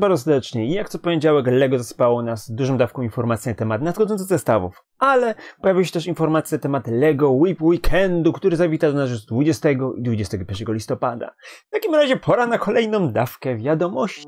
bardzo serdecznie. Jak co poniedziałek LEGO zasypało nas dużą dawką informacji na temat nadchodzących zestawów, ale pojawiły się też informacje na temat LEGO Whip Weekendu, który zawita do nas już 20 i 21 listopada. W takim razie pora na kolejną dawkę wiadomości.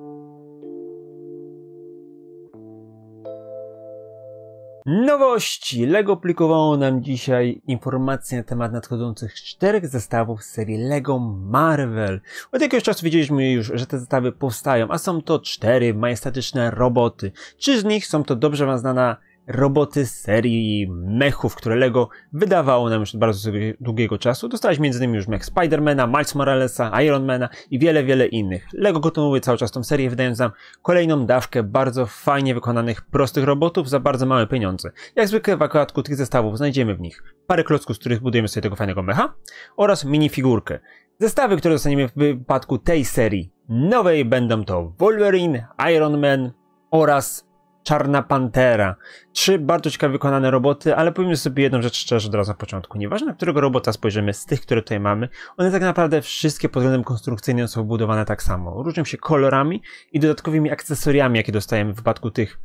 Nowości! LEGO plikowało nam dzisiaj informacje na temat nadchodzących czterech zestawów serii LEGO Marvel. Od jakiegoś czasu wiedzieliśmy już, że te zestawy powstają, a są to cztery majestatyczne roboty. Czy z nich są to dobrze wam znana roboty z serii mechów, które LEGO wydawało nam już od bardzo długiego czasu. Dostaliśmy m.in. już mech Spidermana, Miles Moralesa, Ironmana i wiele, wiele innych. LEGO kontynuuje cały czas tą serię, wydając nam kolejną dawkę bardzo fajnie wykonanych, prostych robotów za bardzo małe pieniądze. Jak zwykle w akładku tych zestawów znajdziemy w nich parę klocków, z których budujemy sobie tego fajnego mecha oraz minifigurkę. Zestawy, które dostaniemy w wypadku tej serii nowej będą to Wolverine, Iron Man oraz Czarna Pantera. Trzy bardzo ciekawe wykonane roboty, ale powiem sobie jedną rzecz szczerze od razu na początku. Nieważne, na którego robota spojrzymy, z tych, które tutaj mamy, one tak naprawdę wszystkie pod względem konstrukcyjnym są budowane tak samo. Różnią się kolorami i dodatkowymi akcesoriami, jakie dostajemy w wypadku tych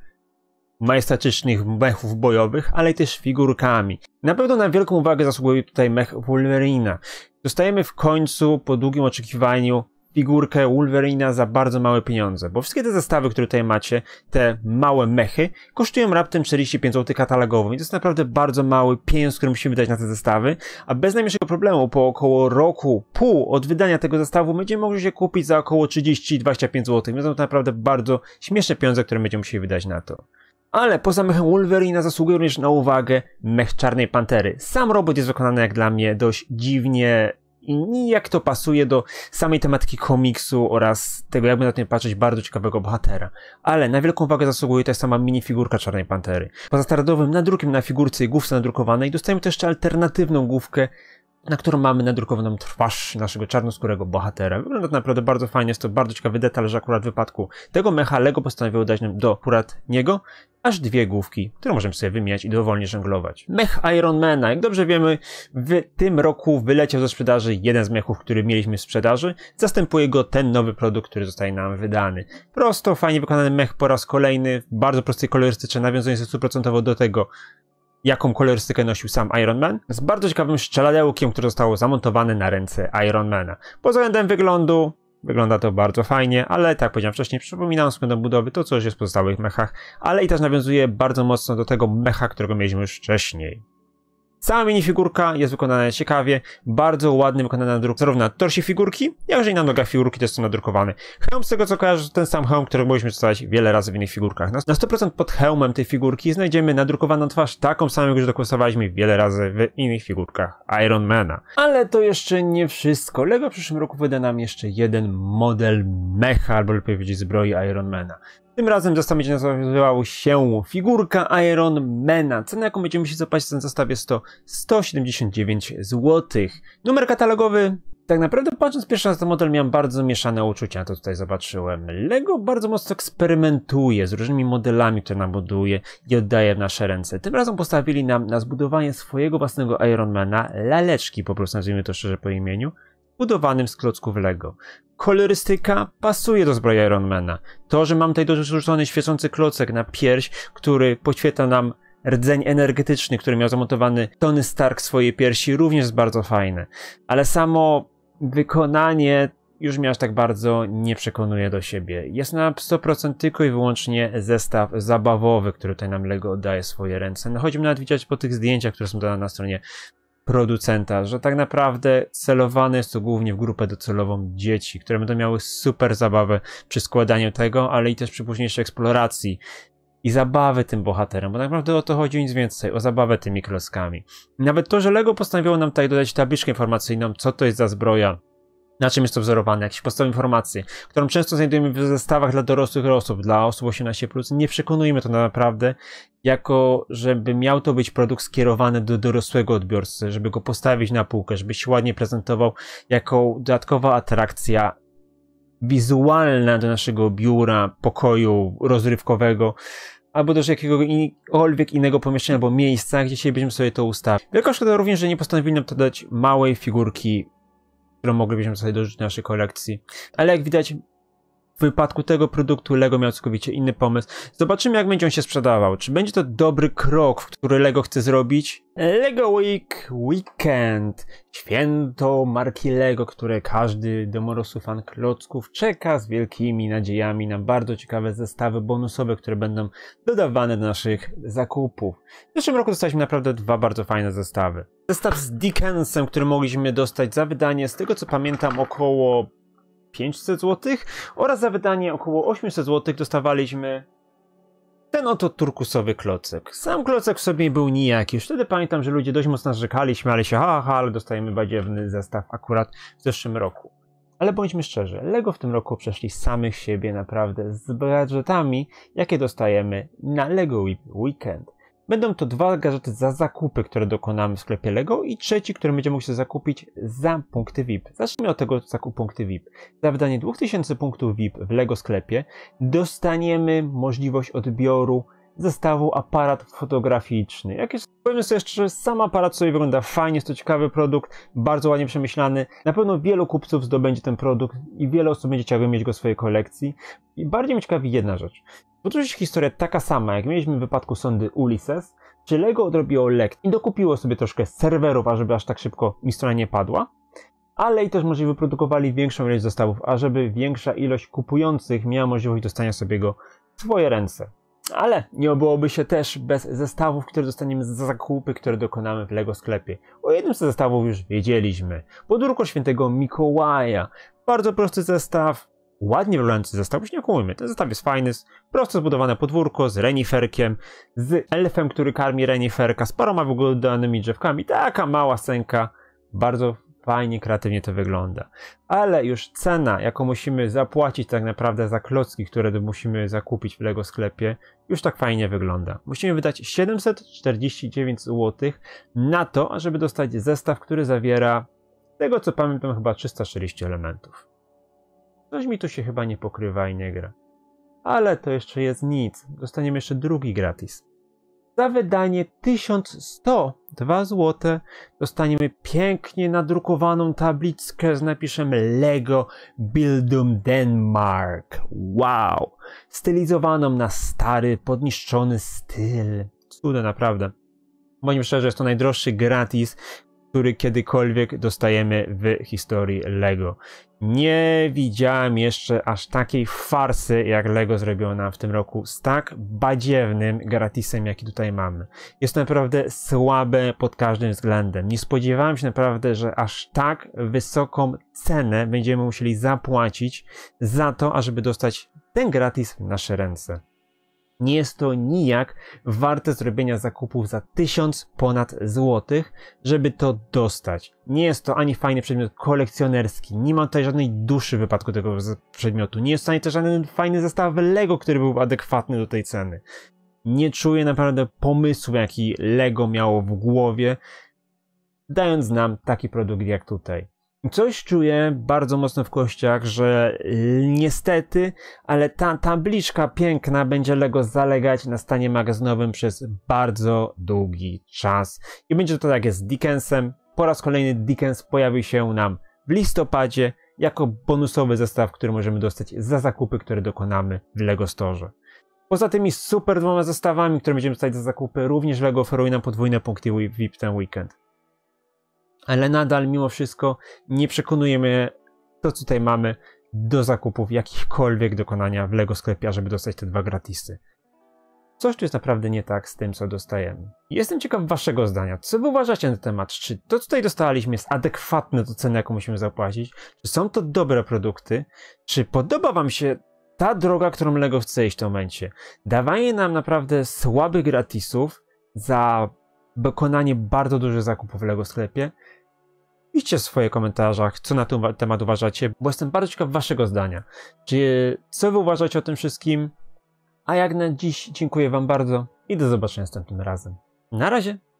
majestatycznych mechów bojowych, ale i też figurkami. Na pewno na wielką uwagę zasługuje tutaj mech Wolverina. Dostajemy w końcu, po długim oczekiwaniu, figurkę Wolverina za bardzo małe pieniądze, bo wszystkie te zestawy, które tutaj macie, te małe mechy, kosztują raptem 45 zł katalogowo, więc to jest naprawdę bardzo mały pieniądz, który musimy wydać na te zestawy, a bez najmniejszego problemu po około roku, pół od wydania tego zestawu będziemy mogli się kupić za około 30-25 zł, więc to naprawdę bardzo śmieszne pieniądze, które będziemy musieli wydać na to. Ale poza mechem Wolverina zasługuje również na uwagę mech Czarnej Pantery. Sam robot jest wykonany jak dla mnie dość dziwnie i jak to pasuje do samej tematyki komiksu oraz tego, jakby na tym patrzeć, bardzo ciekawego bohatera. Ale na wielką uwagę zasługuje też sama minifigurka Czarnej Pantery. Poza standardowym nadrukiem na figurce i główce nadrukowanej dostajemy też jeszcze alternatywną główkę, na którą mamy nadrukowaną twarz naszego czarnoskórego bohatera. Wygląda to naprawdę bardzo fajnie, jest to bardzo ciekawy detal, że akurat w wypadku tego mecha Lego postanowiło dać nam do akurat niego aż dwie główki, które możemy sobie wymieniać i dowolnie żonglować. Mech Ironmana, jak dobrze wiemy, w tym roku wyleciał ze sprzedaży jeden z mechów, który mieliśmy w sprzedaży, zastępuje go ten nowy produkt, który zostaje nam wydany. Prosto, fajnie wykonany mech po raz kolejny, w bardzo prostej kolorystyce, nawiązujący 100% do tego, jaką kolorystykę nosił sam Iron Man, z bardzo ciekawym szczeladełkiem, które zostało zamontowane na ręce Ironmana. Pod względem wyglądu Wygląda to bardzo fajnie, ale tak jak powiedziałem wcześniej, przypominam względem budowy to, co już jest w pozostałych mechach, ale i też nawiązuje bardzo mocno do tego mecha, którego mieliśmy już wcześniej. Cała minifigurka jest wykonana ciekawie, bardzo ładnie wykonana druk zarówno na torsie figurki, jak i na nogach figurki też są nadrukowane. Hełm z tego co kojarzę to ten sam hełm, który mogliśmy stosować wiele razy w innych figurkach. Na 100% pod hełmem tej figurki znajdziemy nadrukowaną twarz taką samą, jak już dokursowaliśmy wiele razy w innych figurkach Ironmana. Ale to jeszcze nie wszystko. LEGO w przyszłym roku wyda nam jeszcze jeden model mecha, albo lepiej powiedzieć zbroi Ironmana. Tym razem zestaw będzie nazywała się figurka Iron Mana. Cena jaką będziemy się zapłacić w tym zestawie to 179 zł. Numer katalogowy tak naprawdę patrząc pierwszy raz na model miałem bardzo mieszane uczucia, to tutaj zobaczyłem. Lego bardzo mocno eksperymentuje z różnymi modelami, które nam buduje i oddaje w nasze ręce. Tym razem postawili nam na zbudowanie swojego własnego Ironmana laleczki, po prostu nazwijmy to szczerze po imieniu, budowanym z klocków Lego. Kolorystyka pasuje do zbroi Ironmana. To, że mam tutaj dorzucony świecący klocek na pierś, który poświetla nam rdzeń energetyczny, który miał zamontowany Tony Stark swojej piersi, również jest bardzo fajne. Ale samo wykonanie już mnie aż tak bardzo nie przekonuje do siebie. Jest na 100% tylko i wyłącznie zestaw zabawowy, który tutaj nam Lego oddaje swoje ręce. No choćby nawet widać po tych zdjęciach, które są dane na stronie producenta, że tak naprawdę celowane jest to głównie w grupę docelową dzieci, które będą miały super zabawę przy składaniu tego, ale i też przy późniejszej eksploracji i zabawy tym bohaterem, bo tak naprawdę o to chodzi nic więcej, o zabawę tymi klockami. Nawet to, że LEGO postanowiło nam tutaj dodać tabliczkę informacyjną, co to jest za zbroja, na czym jest to wzorowane? Jakieś podstawowe informacje, którą często znajdujemy w zestawach dla dorosłych osób, dla osób 18. Nie przekonujmy to naprawdę, jako żeby miał to być produkt skierowany do dorosłego odbiorcy, żeby go postawić na półkę, żeby się ładnie prezentował jako dodatkowa atrakcja wizualna do naszego biura, pokoju rozrywkowego, albo do jakiegokolwiek innego pomieszczenia albo miejsca, gdzie się będziemy sobie to ustawić. Wielka szkoda również, że nie postanowili nam to dać małej figurki którą moglibyśmy sobie dorzucić naszej kolekcji. Ale jak widać, w wypadku tego produktu Lego miał całkowicie inny pomysł. Zobaczymy, jak będzie on się sprzedawał. Czy będzie to dobry krok, który Lego chce zrobić? Lego Week Weekend. Święto marki Lego, które każdy domorosu fan klocków czeka z wielkimi nadziejami na bardzo ciekawe zestawy bonusowe, które będą dodawane do naszych zakupów. W zeszłym roku dostaliśmy naprawdę dwa bardzo fajne zestawy. Zestaw z Dickensem, który mogliśmy dostać za wydanie, z tego co pamiętam, około 500 zł oraz za wydanie około 800 zł dostawaliśmy ten oto turkusowy klocek. Sam klocek w sobie był nijaki. Już wtedy pamiętam, że ludzie dość mocno narzekali, śmiali się, ha, ha, ale dostajemy badziewny zestaw akurat w zeszłym roku. Ale bądźmy szczerzy, LEGO w tym roku przeszli samych siebie naprawdę z budżetami, jakie dostajemy na LEGO Weekend. Będą to dwa gadżety za zakupy, które dokonamy w sklepie LEGO i trzeci, który będziemy musieli zakupić za punkty VIP. Zacznijmy od tego zakupu punkty VIP. Za wydanie 2000 punktów VIP w LEGO sklepie dostaniemy możliwość odbioru zestawu aparat fotograficzny. Jak jest, powiem sobie szczerze, sam aparat sobie wygląda fajnie, jest to ciekawy produkt, bardzo ładnie przemyślany. Na pewno wielu kupców zdobędzie ten produkt i wiele osób będzie chciało mieć go w swojej kolekcji. I bardziej mnie ciekawi jedna rzecz. Potoczy się historia taka sama, jak mieliśmy w wypadku sondy Ulysses, czy LEGO odrobiło lek i dokupiło sobie troszkę serwerów, ażeby aż tak szybko mi strona nie padła, ale i też może wyprodukowali większą ilość zestawów, ażeby większa ilość kupujących miała możliwość dostania sobie go w swoje ręce. Ale nie obyłoby się też bez zestawów, które dostaniemy za zakupy, które dokonamy w LEGO sklepie. O jednym z zestawów już wiedzieliśmy. Podórko świętego Mikołaja. Bardzo prosty zestaw, ładnie wyglądający zestaw, bo nie okłamujmy, ten zestaw jest fajny, prosto zbudowane podwórko z reniferkiem, z elfem, który karmi reniferka, z paroma wyglądanymi drzewkami, taka mała scenka, bardzo fajnie, kreatywnie to wygląda. Ale już cena, jaką musimy zapłacić tak naprawdę za klocki, które musimy zakupić w LEGO sklepie, już tak fajnie wygląda. Musimy wydać 749 zł na to, żeby dostać zestaw, który zawiera tego co pamiętam chyba 340 elementów. Coś mi tu się chyba nie pokrywa i nie gra. Ale to jeszcze jest nic. Dostaniemy jeszcze drugi gratis. Za wydanie 1102 zł dostaniemy pięknie nadrukowaną tabliczkę z napisem LEGO Buildum Denmark. Wow! Stylizowaną na stary, podniszczony styl. Cuda naprawdę. Moim szczerze jest to najdroższy gratis, który kiedykolwiek dostajemy w historii LEGO. Nie widziałem jeszcze aż takiej farsy, jak LEGO zrobiło nam w tym roku z tak badziewnym gratisem, jaki tutaj mamy. Jest naprawdę słabe pod każdym względem. Nie spodziewałem się naprawdę, że aż tak wysoką cenę będziemy musieli zapłacić za to, ażeby dostać ten gratis w nasze ręce. Nie jest to nijak warte zrobienia zakupów za 1000 ponad złotych, żeby to dostać. Nie jest to ani fajny przedmiot kolekcjonerski, nie ma tutaj żadnej duszy w wypadku tego przedmiotu, nie jest to ani też żaden fajny zestaw LEGO, który był adekwatny do tej ceny. Nie czuję naprawdę pomysłu, jaki LEGO miało w głowie, dając nam taki produkt jak tutaj. Coś czuję bardzo mocno w kościach, że y, niestety, ale ta tabliczka piękna będzie Lego zalegać na stanie magazynowym przez bardzo długi czas. I będzie to tak jak z Dickensem. Po raz kolejny Dickens pojawi się nam w listopadzie jako bonusowy zestaw, który możemy dostać za zakupy, które dokonamy w Lego Store. Poza tymi super dwoma zestawami, które będziemy dostać za zakupy, również LEGO oferuje nam podwójne punkty VIP ten weekend ale nadal mimo wszystko nie przekonujemy to, co tutaj mamy, do zakupów jakichkolwiek dokonania w LEGO sklepie, żeby dostać te dwa gratisy. Coś tu jest naprawdę nie tak z tym, co dostajemy. Jestem ciekaw waszego zdania. Co wy uważacie na ten temat? Czy to, co tutaj dostaliśmy, jest adekwatne do ceny, jaką musimy zapłacić? Czy są to dobre produkty? Czy podoba wam się ta droga, którą LEGO chce iść w tym momencie? Dawanie nam naprawdę słabych gratisów za dokonanie bardzo dużych zakupów w LEGO sklepie. Piszcie w swoich komentarzach, co na ten temat uważacie, bo jestem bardzo ciekaw waszego zdania. Czy, co wy uważacie o tym wszystkim? A jak na dziś dziękuję wam bardzo i do zobaczenia następnym razem. Na razie!